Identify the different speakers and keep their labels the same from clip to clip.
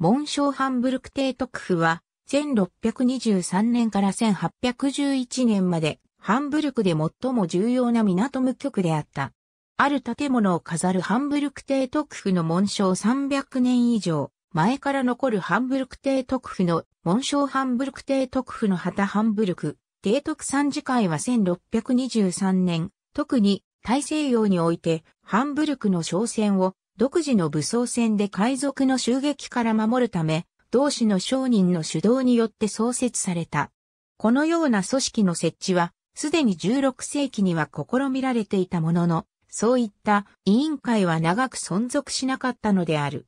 Speaker 1: モンショーハンブルク帝特府は、1623年から1811年まで、ハンブルクで最も重要な港無局であった。ある建物を飾るハンブルク帝特府の紋章300年以上、前から残るハンブルク帝特府の紋章ハンブルク帝特府の旗ハンブルク、帝徳参事会は1623年、特に大西洋においてハンブルクの商船を独自の武装戦で海賊の襲撃から守るため、同志の商人の主導によって創設された。このような組織の設置は、すでに16世紀には試みられていたものの、そういった委員会は長く存続しなかったのである。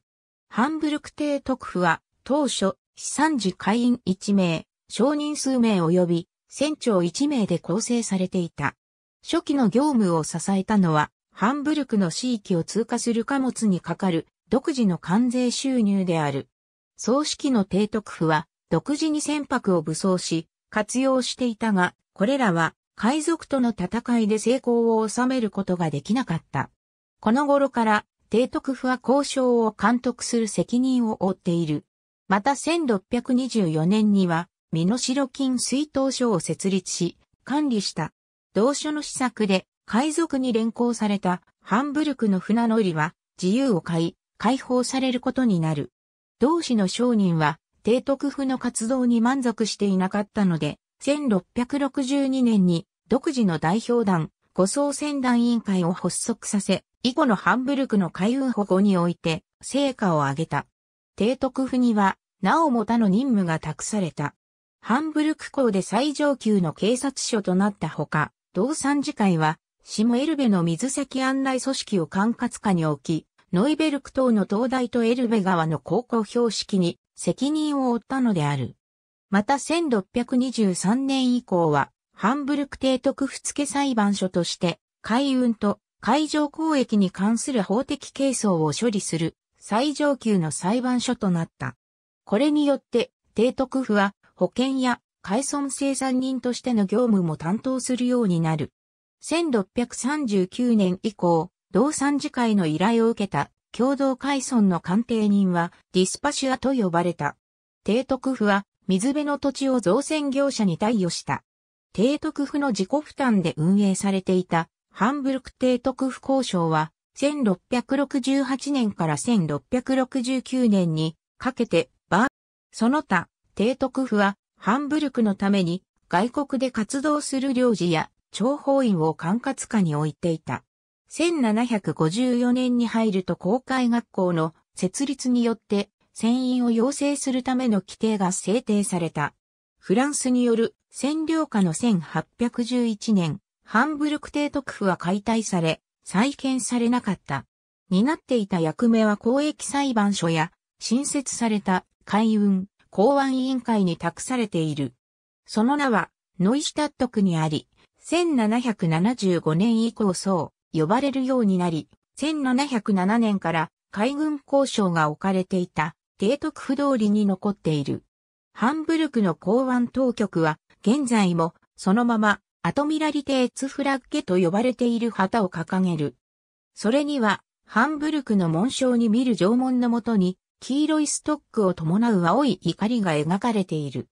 Speaker 1: ハンブルク帝特府は、当初、資産時会員1名、商人数名及び、船長1名で構成されていた。初期の業務を支えたのは、ハンブルクの地域を通過する貨物にかかる独自の関税収入である。葬式の提督府は独自に船舶を武装し活用していたが、これらは海賊との戦いで成功を収めることができなかった。この頃から提督府は交渉を監督する責任を負っている。また1624年には、身代金水頭所を設立し、管理した。同書の施策で、海賊に連行されたハンブルクの船乗りは自由を買い、解放されることになる。同志の商人は、提督府の活動に満足していなかったので、1662年に独自の代表団、護送船団委員会を発足させ、以後のハンブルクの海運保護において成果を上げた。提督府には、なおも他の任務が託された。ハンブルク港で最上級の警察署となったほか、同参事会は下エルベの水先案内組織を管轄下に置き、ノイベルク島の灯台とエルベ川の高校標識に責任を負ったのである。また1623年以降は、ハンブルク提督府付裁判所として、海運と海上交易に関する法的係争を処理する最上級の裁判所となった。これによって、提督府は保険や海村生産人としての業務も担当するようになる。1639年以降、同参事会の依頼を受けた共同海村の鑑定人はディスパシュアと呼ばれた。提督府は水辺の土地を造船業者に貸与した。提督府の自己負担で運営されていたハンブルク提督府交渉は1668年から1669年にかけてバー、その他提督府はハンブルクのために外国で活動する領事や諜報院を管轄下に置いていた。1754年に入ると公開学校の設立によって船員を養成するための規定が制定された。フランスによる占領下の1811年、ハンブルク帝督府は解体され、再建されなかった。担っていた役目は公益裁判所や新設された海運公安委員会に託されている。その名はノイシュタット区にあり、1775年以降そう呼ばれるようになり、1707年から海軍交渉が置かれていた提督府通りに残っている。ハンブルクの港湾当局は現在もそのままアトミラリテーツフラッゲと呼ばれている旗を掲げる。それにはハンブルクの紋章に見る縄文のもとに黄色いストックを伴う青い怒りが描かれている。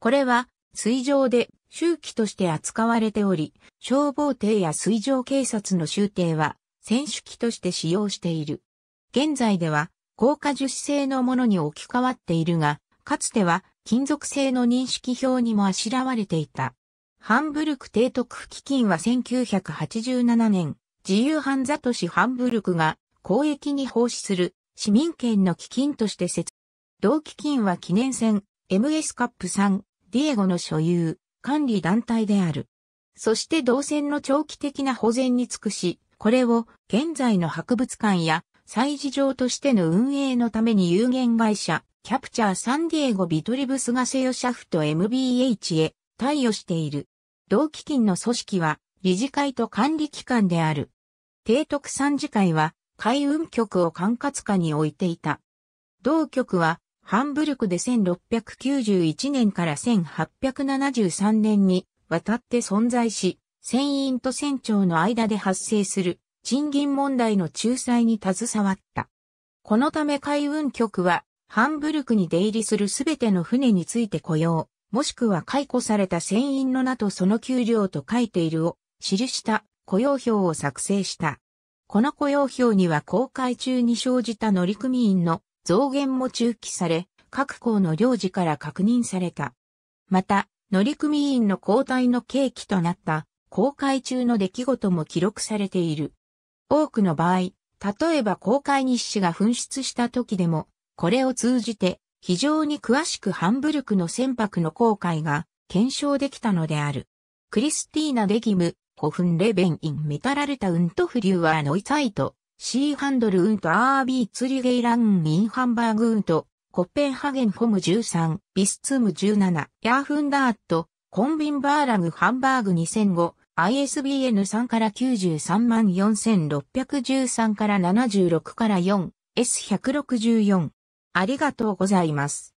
Speaker 1: これは水上で周期として扱われており、消防艇や水上警察の終艇は選手機として使用している。現在では高果樹脂製のものに置き換わっているが、かつては金属製の認識表にもあしらわれていた。ハンブルク提督基金は1987年、自由犯座都市ハンブルクが公益に奉仕する市民権の基金として設置。同基金は記念戦 MS カップ3ディエゴの所有、管理団体である。そして動線の長期的な保全に尽くし、これを現在の博物館や祭事場としての運営のために有限会社、キャプチャーサンディエゴビトリブスガセヨシャフト MBH へ貸与している。同基金の組織は理事会と管理機関である。提督参事会は海運局を管轄下に置いていた。同局はハンブルクで1691年から1873年に渡って存在し、船員と船長の間で発生する賃金問題の仲裁に携わった。このため海運局は、ハンブルクに出入りするすべての船について雇用、もしくは解雇された船員の名とその給料と書いているを記した雇用表を作成した。この雇用表には公開中に生じた乗組員の増減も中期され、各校の領事から確認された。また、乗組員の交代の契機となった、公開中の出来事も記録されている。多くの場合、例えば公開日誌が紛失した時でも、これを通じて、非常に詳しくハンブルクの船舶の航海が検証できたのである。クリスティーナ・デギム、古フン・レベン・イン・メタラルタ・ウント・フリューアー・ノイ・サイト、シーハンドルウントアービーツリゲイランインハンバーグウント、コッペンハゲンホム13、ビスツム17、ヤーフンダーット、コンビンバーラグハンバーグ2005、ISBN3 から934,613から76から 4S164。ありがとうございます。